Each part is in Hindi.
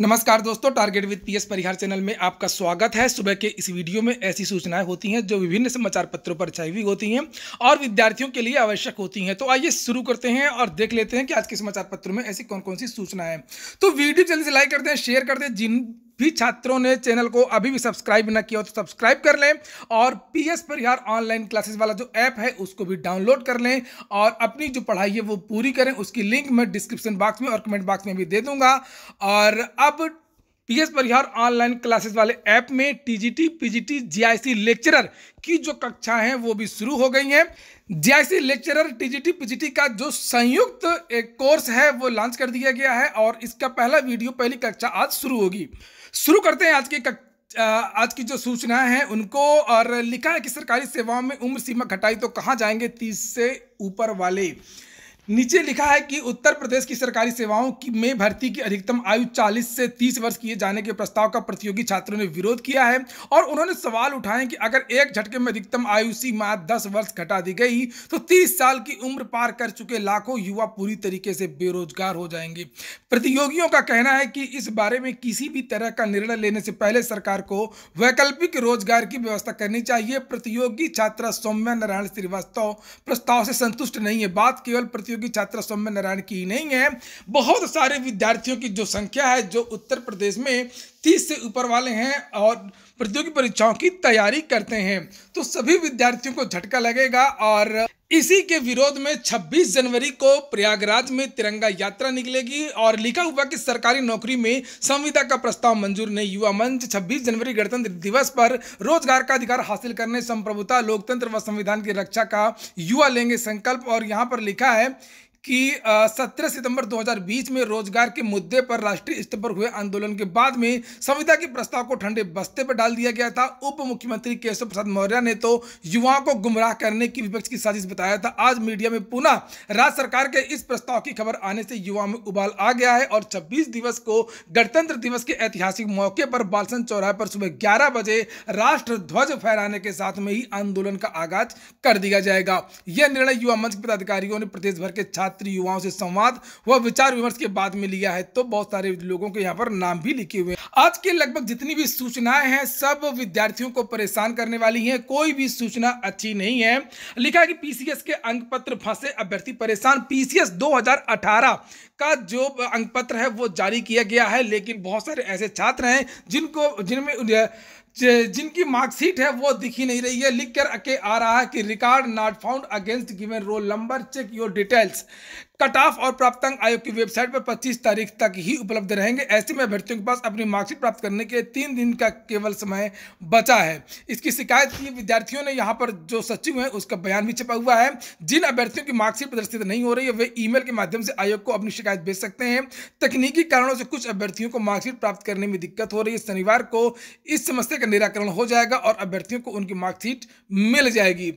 नमस्कार दोस्तों target with PS Parihar channel में आपका स्वागत है सुबह के इस वीडियो में ऐसी सूचनाएं होती हैं जो विभिन्न समाचार पत्रों पर छाई हुई होती हैं और विद्यार्थियों के लिए आवश्यक होती हैं तो आइए शुरू करते हैं और देख लेते हैं कि आज के समाचार पत्रों में ऐसी कौन कौन सी सूचनाएं तो वीडियो जल्दी से लाइक कर दें शेयर कर दें जिन भी छात्रों ने चैनल को अभी भी सब्सक्राइब ना किया हो तो सब्सक्राइब कर लें और P S Parihar online classes वाला जो ऐप है उसको भी डाउनलोड कर लें और अपनी जो पढ़ाई है वो पूरी करें उसकी लिंक मैं डिस्क्रिप्शन बॉक्स में और कमेंट बॉक्स में भी दे दूंगा और अब पीएस परिहार ऑनलाइन क्लासेस वाले ऐप में टीजीटी पीजीटी जीआईसी लेक्चरर की जो कक्षा हैं वो भी शुरू हो गई हैं जीआईसी लेक्चरर टीजीटी पीजीटी का जो संयुक्त एक कोर्स है वो लॉन्च कर दिया गया है और इसका पहला वीडियो पहली कक्षा आज शुरू होगी शुरू करते हैं आज की कक्षा आज की जो सूचनाएं हैं उनको और लिखा है कि सरकारी सेवाओं में उम्र सीमा घटाई तो कहाँ जाएंगे तीस से ऊपर वाले नीचे लिखा है कि उत्तर प्रदेश की सरकारी सेवाओं की में भर्ती की अधिकतम आयु 40 से 30 वर्ष किए जाने के प्रस्ताव का प्रतियोगी छात्रों ने विरोध किया है और उन्होंने सवाल उठाए कि अगर एक झटके में अधिकतम आयु सीमा 10 वर्ष घटा दी गई तो 30 साल की उम्र पार कर चुके लाखों युवा पूरी तरीके से बेरोजगार हो जाएंगे प्रतियोगियों का कहना है कि इस बारे में किसी भी तरह का निर्णय लेने से पहले सरकार को वैकल्पिक रोजगार की व्यवस्था करनी चाहिए प्रतियोगी छात्रा सौम्या नारायण श्रीवास्तव प्रस्ताव से संतुष्ट नहीं है बात केवल प्रतियोगी विद्यार्थियों की छात्रा सौम्य नारायण की ही नहीं है बहुत सारे विद्यार्थियों की जो संख्या है जो उत्तर प्रदेश में तीस से ऊपर वाले हैं और प्रतियोगी परीक्षाओं की तैयारी करते हैं तो सभी विद्यार्थियों को झटका लगेगा और इसी के विरोध में 26 जनवरी को प्रयागराज में तिरंगा यात्रा निकलेगी और लिखा हुआ कि सरकारी नौकरी में संविदा का प्रस्ताव मंजूर नहीं युवा मंच 26 जनवरी गणतंत्र दिवस पर रोजगार का अधिकार हासिल करने संप्रभुता लोकतंत्र व संविधान की रक्षा का युवा लेंगे संकल्प और यहाँ पर लिखा है कि 17 सितंबर 2020 में रोजगार के मुद्दे पर राष्ट्रीय स्तर पर हुए आंदोलन के बाद में संविधा के प्रस्ताव को ठंडे बस्ते पर डाल दिया गया था उप मुख्यमंत्री केशव प्रसाद मौर्य ने तो युवाओं को गुमराह करने की विपक्ष की साजिश बताया था आज मीडिया में पुनः राज्य सरकार के इस प्रस्ताव की खबर आने से युवाओं में उबाल आ गया है और छब्बीस दिवस को गणतंत्र दिवस के ऐतिहासिक मौके पर बालसन चौराहे पर सुबह ग्यारह बजे राष्ट्र ध्वज फहराने के साथ में ही आंदोलन का आगाज कर दिया जाएगा यह निर्णय युवा मंच के पदाधिकारियों ने प्रदेश भर के छात्र छात्र युवाओं से संवाद व विचार विमर्श के बाद में लिया है तो बहुत सारे लोगों के यहाँ पर नाम भी लिखे हुए आज के लगभग जितनी भी सूचनाएं हैं सब विद्यार्थियों को परेशान करने वाली है कोई भी सूचना अच्छी नहीं है लिखा है कि पीसीएस के अंक पत्र फंसे अभ्यर्थी परेशान पीसीएस 2018 का जो अंक पत्र है वो जारी किया गया है लेकिन बहुत सारे ऐसे छात्र हैं जिनको जिनमें जिनकी मार्कशीट है वो दिखी नहीं रही है लिख कर के आ रहा है कि record not found against given roll number check your details cut off और प्राप्तांक आयोग की वेबसाइट पर 25 तारीख तक ही उपलब्ध रहेंगे ऐसे में अभ्यर्थियों के पास अपनी मार्कशीट प्राप्त करने के तीन दिन का केवल समय बचा है इसकी शिकायत की विद्यार्थियों ने यहाँ पर जो सचिव हैं उसका बयान भी छपा हुआ है जिन अभ्यर्थियों की मार्कशीट प्रदर्शित नहीं हो रही है वे ई के माध्यम से आयोग को अपनी शिकायत भेज सकते हैं तकनीकी कारणों से कुछ अभ्यर्थियों को मार्कशीट प्राप्त करने में दिक्कत हो रही है शनिवार को इस समस्या का निराकरण हो जाएगा और अभ्यर्थियों को उनकी मार्कशीट मिल जाएगी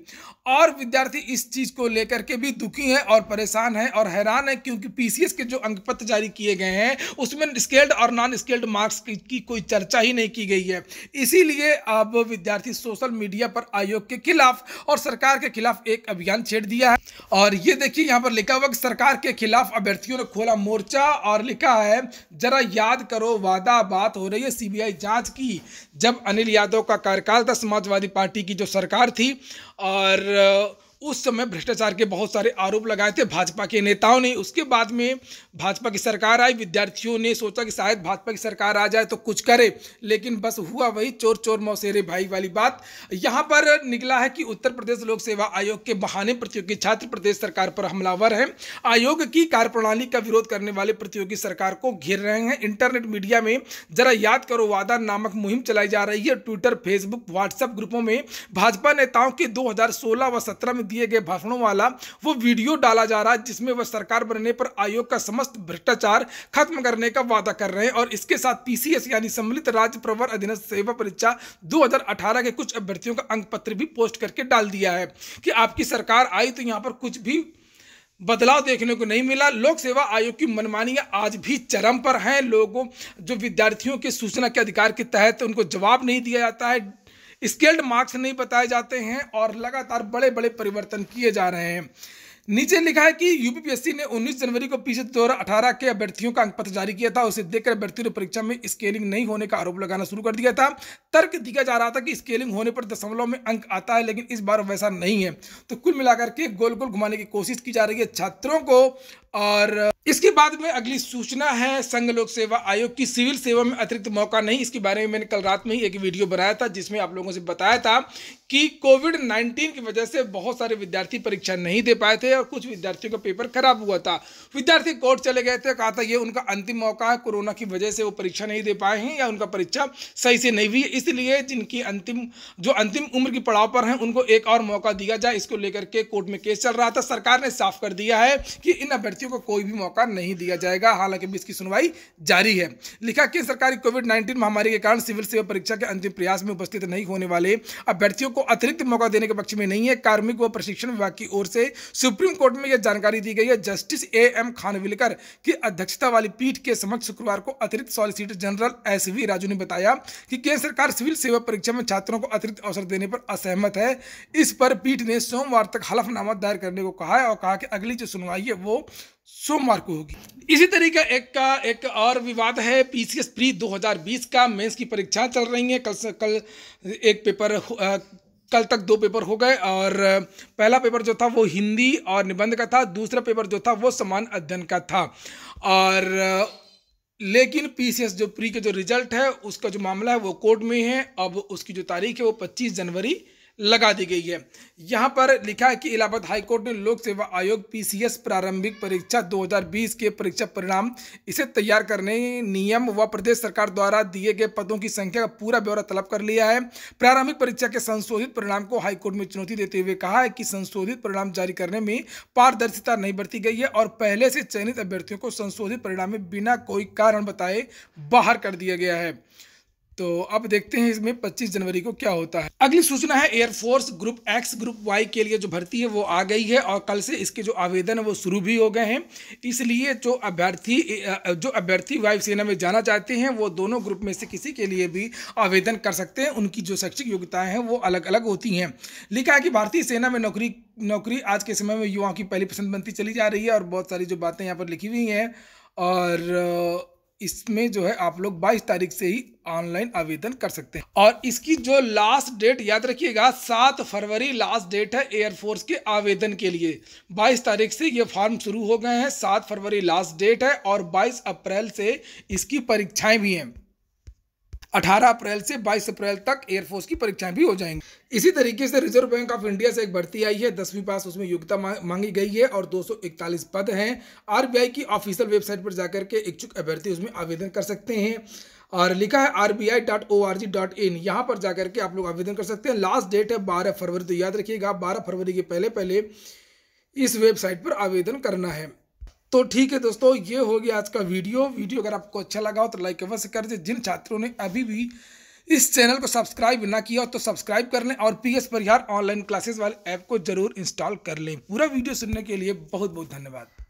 और विद्यार्थी इस चीज़ को लेकर के भी दुखी हैं और परेशान हैं और और हैरान है क्योंकि पीसीएस के जो अंक पत्र जारी किए गए हैं उसमें स्केल्ड और नॉन स्केल्ड मार्क्स की, की कोई चर्चा ही नहीं की गई है इसीलिए अब विद्यार्थी सोशल मीडिया पर आयोग के खिलाफ और सरकार के खिलाफ एक अभियान छेड़ दिया है और ये देखिए यहाँ पर लिखा हुआ सरकार के खिलाफ अभ्यर्थियों ने खोला मोर्चा और लिखा है जरा याद करो वादा बात हो रही है सीबीआई जांच की जब अनिल यादव का कार्यकाल था समाजवादी पार्टी की जो सरकार थी और उस समय भ्रष्टाचार के बहुत सारे आरोप लगाए थे भाजपा के नेताओं ने उसके बाद में भाजपा की सरकार आई विद्यार्थियों ने सोचा कि शायद भाजपा की सरकार आ जाए तो कुछ करे लेकिन बस हुआ वही चोर चोर मौसेरे भाई वाली बात यहाँ पर निकला है कि उत्तर प्रदेश लोक सेवा आयोग के बहाने प्रतियोगी छात्र प्रदेश सरकार पर हमलावर है आयोग की कार्यप्रणाली का विरोध करने वाले प्रतियोगी सरकार को घेर रहे हैं इंटरनेट मीडिया में जरा याद करो वादा नामक मुहिम चलाई जा रही है ट्विटर फेसबुक व्हाट्सएप ग्रुपों में भाजपा नेताओं के दो व सत्रह में दिए गए भाषणों वाला वो वीडियो डाला जा रहा है जिसमें वह सरकार बनने पर आयोग का समस्त भ्रष्टाचार खत्म करने का वादा कर रहे हैं और इसके साथ पीसीएस यानी सम्मिलित राज्य प्रवर अधीन सेवा परीक्षा 2018 के कुछ अभ्यर्थियों का अंक पत्र भी पोस्ट करके डाल दिया है कि आपकी सरकार आई तो यहाँ पर कुछ भी बदलाव देखने को नहीं मिला लोक सेवा आयोग की मनमानियां आज भी चरम पर हैं लोगों जो विद्यार्थियों के सूचना के अधिकार के तहत उनको जवाब नहीं दिया जाता है स्केल्ड मार्क्स नहीं बताए जाते हैं और लगातार बड़े बड़े परिवर्तन किए जा रहे हैं नीचे लिखा है कि यूपीपीएससी ने 19 जनवरी को पीछे दो हज़ार के अभ्यर्थियों का अंक पत्र जारी किया था उसे देखकर अभ्यर्थियों ने परीक्षा में स्केलिंग नहीं होने का आरोप लगाना शुरू कर दिया था तर्क दिया जा रहा था कि स्केलिंग होने पर दशमलव में अंक आता है लेकिन इस बार वैसा नहीं है तो कुल मिलाकर के गोल गोल घुमाने की कोशिश की जा रही है छात्रों को और इसके बाद में अगली सूचना है संघ लोक सेवा आयोग की सिविल सेवा में अतिरिक्त मौका नहीं इसके बारे में मैंने कल रात में ही एक वीडियो बनाया था जिसमें आप लोगों से बताया था कि कोविड 19 की वजह से बहुत सारे विद्यार्थी परीक्षा नहीं दे पाए थे और कुछ विद्यार्थियों का पेपर खराब हुआ था विद्यार्थी कोर्ट चले गए थे कहा था ये उनका अंतिम मौका है कोरोना की वजह से वो परीक्षा नहीं दे पाए हैं या उनका परीक्षा सही से नहीं हुई है इसलिए जिनकी अंतिम जो अंतिम उम्र की पड़ाव पर हैं उनको एक और मौका दिया जाए इसको लेकर के कोर्ट में केस चल रहा था सरकार ने साफ कर दिया है कि इन अभ्यर्थियों को कोई भी मौका मौका नहीं दिया जाएगा हालांकि इसकी सुनवाई जारी है लिखा कि सरकारी कोविड नाइन्टीन महामारी के कारण सिविल सेवा परीक्षा के अंतिम प्रयास में उपस्थित नहीं होने वाले अभ्यर्थियों को अतिरिक्त मौका देने के पक्ष में नहीं है कार्मिक व प्रशिक्षण विभाग की ओर से सुप्रीम कोर्ट में यह जानकारी दी गई है जस्टिस ए एम खानविलकर की अध्यक्षता वाली पीठ के समक्ष शुक्रवार को अतिरिक्त solicitor general S V Raju ने बताया कि केंद्र सरकार सिविल सेवा परीक्षा में छात्रों को अतिरिक्त अवसर देने पर असहमत है इस पर पीठ ने सोमवार तक हलफनामा दायर करने को कहा है और कहा कि अगली जो सुनवाई है वो सोमवार को होगी इसी तरीके एक का एक और विवाद है पीसीएस प्री 2020 का मेंस की परीक्षा चल रही हैं कल से कल एक पेपर आ, कल तक दो पेपर हो गए और पहला पेपर जो था वो हिंदी और निबंध का था दूसरा पेपर जो था वो समान अध्ययन का था और लेकिन पीसीएस जो प्री के जो रिजल्ट है उसका जो मामला है वो कोर्ट में है अब उसकी जो तारीख है वो पच्चीस जनवरी लगा दी गई है यहाँ पर लिखा है कि इलाहाबाद हाईकोर्ट ने लोक सेवा आयोग पीसीएस प्रारंभिक परीक्षा 2020 के परीक्षा परिणाम इसे तैयार करने नियम व प्रदेश सरकार द्वारा दिए गए पदों की संख्या का पूरा ब्यौरा तलब कर लिया है प्रारंभिक परीक्षा के संशोधित परिणाम को हाईकोर्ट में चुनौती देते हुए कहा है कि संशोधित परिणाम जारी करने में पारदर्शिता नहीं बरती गई है और पहले से चयनित अभ्यर्थियों को संशोधित परिणाम में बिना कोई कारण बताए बाहर कर दिया गया है तो अब देखते हैं इसमें 25 जनवरी को क्या होता है अगली सूचना है air force group X group Y के लिए जो भर्ती है वो आ गई है और कल से इसके जो आवेदन है वो शुरू भी हो गए हैं इसलिए जो अभ्यर्थी जो अभ्यर्थी वायुसेना में जाना चाहते हैं वो दोनों ग्रुप में से किसी के लिए भी आवेदन कर सकते हैं उनकी जो शैक्षिक योग्यताएँ हैं वो अलग अलग होती हैं लिखा है कि भारतीय सेना में नौकरी नौकरी आज के समय में युवाओं की पहली पसंद बनती चली जा रही है और बहुत सारी जो बातें यहाँ पर लिखी हुई हैं और इसमें जो है आप लोग 22 तारीख से ही ऑनलाइन आवेदन कर सकते हैं और इसकी जो लास्ट डेट याद रखिएगा सात फरवरी लास्ट डेट है एयरफोर्स के आवेदन के लिए 22 तारीख से ये फॉर्म शुरू हो गए हैं सात फरवरी लास्ट डेट है और 22 अप्रैल से इसकी परीक्षाएं भी हैं 18 अप्रैल से 22 अप्रैल तक एयरफोर्स की परीक्षाएं भी हो जाएंगी इसी तरीके से रिजर्व बैंक ऑफ इंडिया से एक भर्ती आई है दसवीं पास उसमें योग्यता मांगी गई है और 241 पद हैं आरबीआई की ऑफिशियल वेबसाइट पर जाकर के इच्छुक अभ्यर्थी उसमें आवेदन कर सकते हैं और लिखा है R B I dot O R G dot in यहाँ पर जाकर के आप लोग आवेदन कर सकते हैं लास्ट डेट है बारह फरवरी तो याद रखिएगा बारह फरवरी के पहले पहले इस वेबसाइट पर आवेदन करना है तो ठीक है दोस्तों ये हो गया आज का वीडियो वीडियो अगर आपको अच्छा लगा हो तो लाइक अवश्य कर दे जिन छात्रों ने अभी भी इस चैनल को सब्सक्राइब ना किया हो तो सब्सक्राइब कर लें और P S Parihar online classes वाले ऐप को जरूर इंस्टॉल कर लें पूरा वीडियो सुनने के लिए बहुत बहुत धन्यवाद